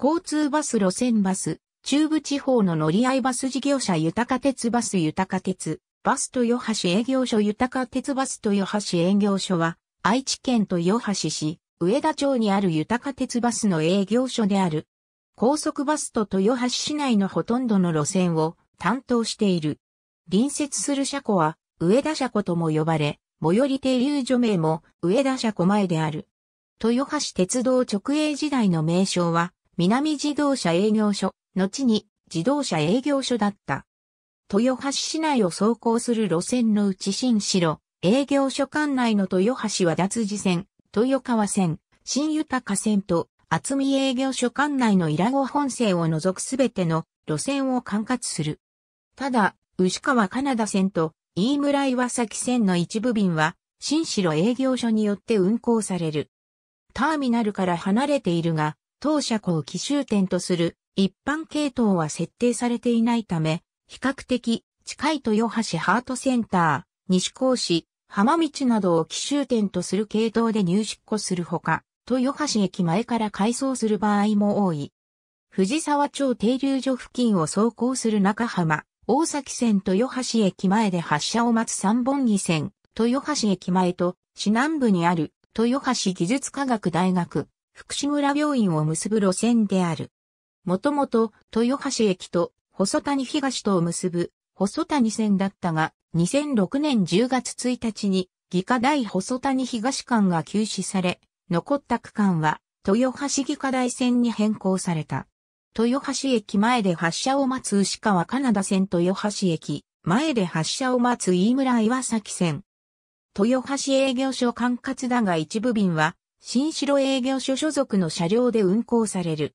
交通バス路線バス、中部地方の乗り合いバス事業者豊か鉄バス豊か鉄、バス豊橋営業所豊か鉄バス豊橋営業所は、愛知県豊橋市、上田町にある豊か鉄バスの営業所である。高速バスと豊橋市内のほとんどの路線を担当している。隣接する車庫は、上田車庫とも呼ばれ、最寄り停留所名も上田車庫前である。豊橋鉄道直営時代の名称は、南自動車営業所、後に自動車営業所だった。豊橋市内を走行する路線のうち新城、営業所管内の豊橋は脱次線、豊川線、新豊線と厚見営業所管内の伊良湖本線を除くすべての路線を管轄する。ただ、牛川カナダ線と飯村岩崎線の一部便は新城営業所によって運行される。ターミナルから離れているが、当車庫を奇襲点とする一般系統は設定されていないため、比較的近い豊橋ハートセンター、西高市、浜道などを奇襲点とする系統で入出庫するほか、豊橋駅前から改装する場合も多い。藤沢町停留所付近を走行する中浜、大崎線豊橋駅前で発車を待つ三本木線、豊橋駅前と市南部にある豊橋技術科学大学福祉村病院を結ぶ路線である。もともと豊橋駅と細谷東とを結ぶ細谷線だったが、2006年10月1日に議科大細谷東間が休止され、残った区間は豊橋議科大線に変更された。豊橋駅前で発車を待つ牛川カナダ線豊橋駅前で発車を待つ飯村岩崎線。豊橋営業所管轄だが一部便は新城営業所所属の車両で運行される。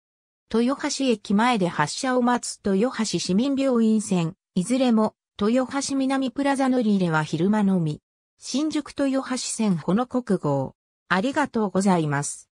豊橋駅前で発車を待つ豊橋市民病院線、いずれも豊橋南プラザ乗り入れは昼間のみ。新宿豊橋線ほの国号。ありがとうございます。